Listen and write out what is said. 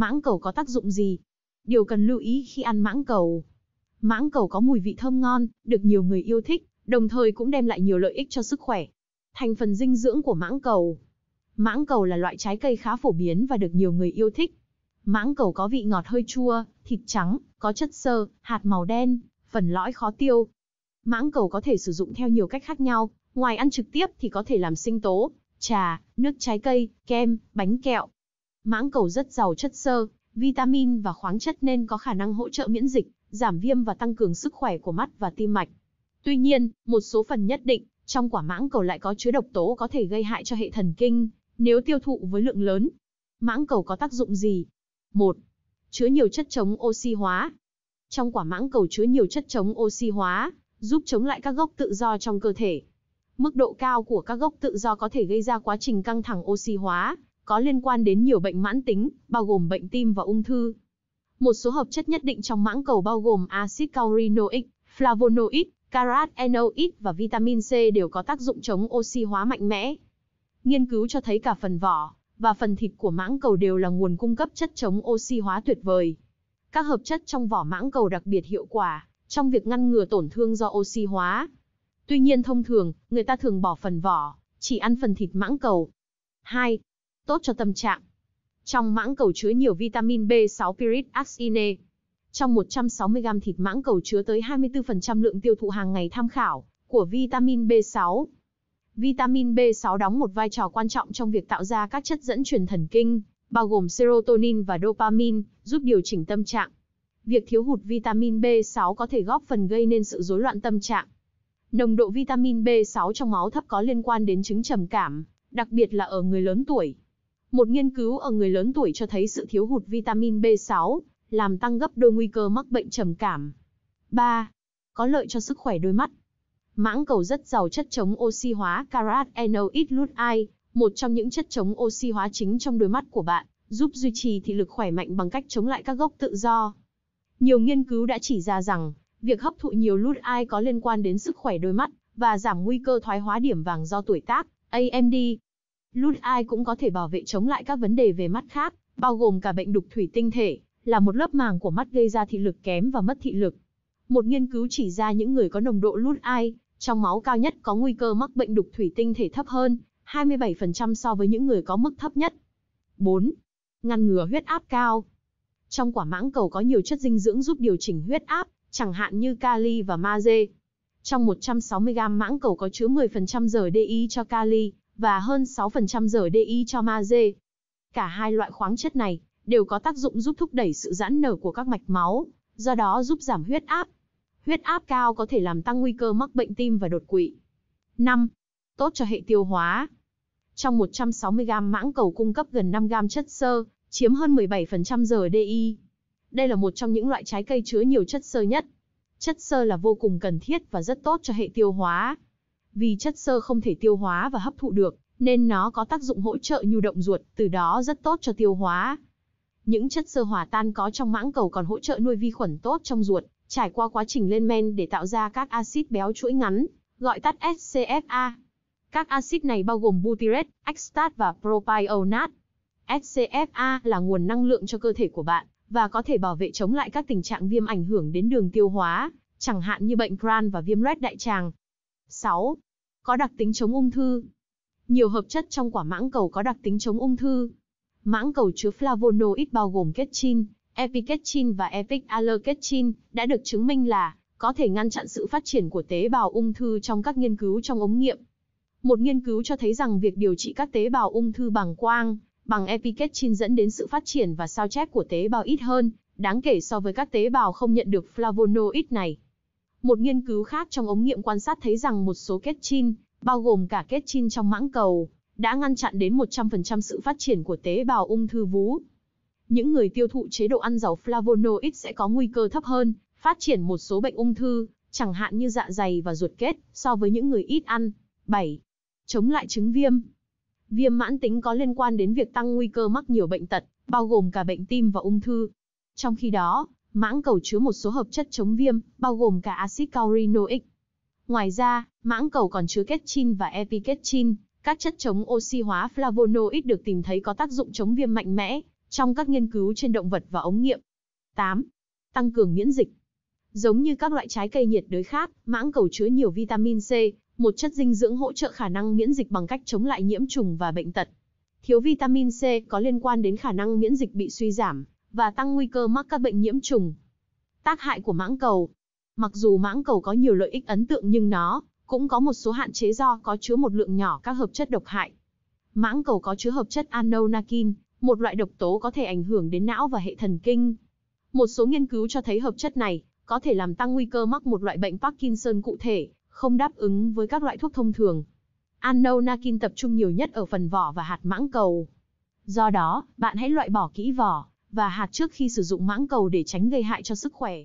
Mãng cầu có tác dụng gì? Điều cần lưu ý khi ăn mãng cầu. Mãng cầu có mùi vị thơm ngon, được nhiều người yêu thích, đồng thời cũng đem lại nhiều lợi ích cho sức khỏe. Thành phần dinh dưỡng của mãng cầu. Mãng cầu là loại trái cây khá phổ biến và được nhiều người yêu thích. Mãng cầu có vị ngọt hơi chua, thịt trắng, có chất xơ, hạt màu đen, phần lõi khó tiêu. Mãng cầu có thể sử dụng theo nhiều cách khác nhau, ngoài ăn trực tiếp thì có thể làm sinh tố, trà, nước trái cây, kem, bánh kẹo, Mãng cầu rất giàu chất xơ, vitamin và khoáng chất nên có khả năng hỗ trợ miễn dịch, giảm viêm và tăng cường sức khỏe của mắt và tim mạch. Tuy nhiên, một số phần nhất định trong quả mãng cầu lại có chứa độc tố có thể gây hại cho hệ thần kinh nếu tiêu thụ với lượng lớn. Mãng cầu có tác dụng gì? 1. Chứa nhiều chất chống oxy hóa. Trong quả mãng cầu chứa nhiều chất chống oxy hóa, giúp chống lại các gốc tự do trong cơ thể. Mức độ cao của các gốc tự do có thể gây ra quá trình căng thẳng oxy hóa, có liên quan đến nhiều bệnh mãn tính, bao gồm bệnh tim và ung thư. Một số hợp chất nhất định trong mãng cầu bao gồm axit caurinoic, flavonoid, carotenoid và vitamin C đều có tác dụng chống oxy hóa mạnh mẽ. Nghiên cứu cho thấy cả phần vỏ và phần thịt của mãng cầu đều là nguồn cung cấp chất chống oxy hóa tuyệt vời. Các hợp chất trong vỏ mãng cầu đặc biệt hiệu quả trong việc ngăn ngừa tổn thương do oxy hóa. Tuy nhiên thông thường, người ta thường bỏ phần vỏ, chỉ ăn phần thịt mãng cầu. 2 tốt cho tâm trạng. Trong mãng cầu chứa nhiều vitamin B6 Pyrit Axine. Trong 160g thịt mãng cầu chứa tới 24% lượng tiêu thụ hàng ngày tham khảo của vitamin B6. Vitamin B6 đóng một vai trò quan trọng trong việc tạo ra các chất dẫn truyền thần kinh, bao gồm serotonin và dopamine, giúp điều chỉnh tâm trạng. Việc thiếu hụt vitamin B6 có thể góp phần gây nên sự rối loạn tâm trạng. Nồng độ vitamin B6 trong máu thấp có liên quan đến chứng trầm cảm, đặc biệt là ở người lớn tuổi. Một nghiên cứu ở người lớn tuổi cho thấy sự thiếu hụt vitamin B6 làm tăng gấp đôi nguy cơ mắc bệnh trầm cảm. 3. Có lợi cho sức khỏe đôi mắt. Mãng cầu rất giàu chất chống oxy hóa carotenoid lutein, một trong những chất chống oxy hóa chính trong đôi mắt của bạn, giúp duy trì thị lực khỏe mạnh bằng cách chống lại các gốc tự do. Nhiều nghiên cứu đã chỉ ra rằng, việc hấp thụ nhiều lutein có liên quan đến sức khỏe đôi mắt và giảm nguy cơ thoái hóa điểm vàng do tuổi tác, AMD. Lút ai cũng có thể bảo vệ chống lại các vấn đề về mắt khác, bao gồm cả bệnh đục thủy tinh thể, là một lớp màng của mắt gây ra thị lực kém và mất thị lực. Một nghiên cứu chỉ ra những người có nồng độ lút ai trong máu cao nhất có nguy cơ mắc bệnh đục thủy tinh thể thấp hơn 27% so với những người có mức thấp nhất. 4. Ngăn ngừa huyết áp cao. Trong quả mãng cầu có nhiều chất dinh dưỡng giúp điều chỉnh huyết áp, chẳng hạn như kali và magie. Trong 160g mãng cầu có chứa 10% giờ DI cho kali và hơn 6% RDI cho magie. Cả hai loại khoáng chất này đều có tác dụng giúp thúc đẩy sự giãn nở của các mạch máu, do đó giúp giảm huyết áp. Huyết áp cao có thể làm tăng nguy cơ mắc bệnh tim và đột quỵ. 5. Tốt cho hệ tiêu hóa. Trong 160 g mãng cầu cung cấp gần 5 g chất xơ, chiếm hơn 17% RDI. Đây là một trong những loại trái cây chứa nhiều chất xơ nhất. Chất xơ là vô cùng cần thiết và rất tốt cho hệ tiêu hóa vì chất xơ không thể tiêu hóa và hấp thụ được, nên nó có tác dụng hỗ trợ nhu động ruột, từ đó rất tốt cho tiêu hóa. Những chất xơ hòa tan có trong mãng cầu còn hỗ trợ nuôi vi khuẩn tốt trong ruột, trải qua quá trình lên men để tạo ra các axit béo chuỗi ngắn, gọi tắt SCFA. Các axit này bao gồm butyrate, extat và propionat. SCFA là nguồn năng lượng cho cơ thể của bạn và có thể bảo vệ chống lại các tình trạng viêm ảnh hưởng đến đường tiêu hóa, chẳng hạn như bệnh Crohn và viêm loét đại tràng. 6. Có đặc tính chống ung thư. Nhiều hợp chất trong quả mãng cầu có đặc tính chống ung thư. Mãng cầu chứa flavonoid bao gồm ketchin, epiketchin và epic đã được chứng minh là có thể ngăn chặn sự phát triển của tế bào ung thư trong các nghiên cứu trong ống nghiệm. Một nghiên cứu cho thấy rằng việc điều trị các tế bào ung thư bằng quang, bằng epiketchin dẫn đến sự phát triển và sao chép của tế bào ít hơn, đáng kể so với các tế bào không nhận được flavonoid này. Một nghiên cứu khác trong ống nghiệm quan sát thấy rằng một số kết chin, bao gồm cả kết chin trong mãng cầu, đã ngăn chặn đến 100% sự phát triển của tế bào ung thư vú. Những người tiêu thụ chế độ ăn giàu flavonoid sẽ có nguy cơ thấp hơn, phát triển một số bệnh ung thư, chẳng hạn như dạ dày và ruột kết, so với những người ít ăn. 7. Chống lại chứng viêm. Viêm mãn tính có liên quan đến việc tăng nguy cơ mắc nhiều bệnh tật, bao gồm cả bệnh tim và ung thư. Trong khi đó, Mãng cầu chứa một số hợp chất chống viêm, bao gồm cả axit caurinoic. Ngoài ra, mãng cầu còn chứa ketchin và epiketchin, các chất chống oxy hóa flavonoid được tìm thấy có tác dụng chống viêm mạnh mẽ trong các nghiên cứu trên động vật và ống nghiệm. 8. Tăng cường miễn dịch. Giống như các loại trái cây nhiệt đới khác, mãng cầu chứa nhiều vitamin C, một chất dinh dưỡng hỗ trợ khả năng miễn dịch bằng cách chống lại nhiễm trùng và bệnh tật. Thiếu vitamin C có liên quan đến khả năng miễn dịch bị suy giảm, và tăng nguy cơ mắc các bệnh nhiễm trùng. Tác hại của mãng cầu Mặc dù mãng cầu có nhiều lợi ích ấn tượng nhưng nó cũng có một số hạn chế do có chứa một lượng nhỏ các hợp chất độc hại. Mãng cầu có chứa hợp chất anonakin, một loại độc tố có thể ảnh hưởng đến não và hệ thần kinh. Một số nghiên cứu cho thấy hợp chất này có thể làm tăng nguy cơ mắc một loại bệnh Parkinson cụ thể, không đáp ứng với các loại thuốc thông thường. Anonakin tập trung nhiều nhất ở phần vỏ và hạt mãng cầu. Do đó, bạn hãy loại bỏ kỹ vỏ, và hạt trước khi sử dụng mãng cầu để tránh gây hại cho sức khỏe.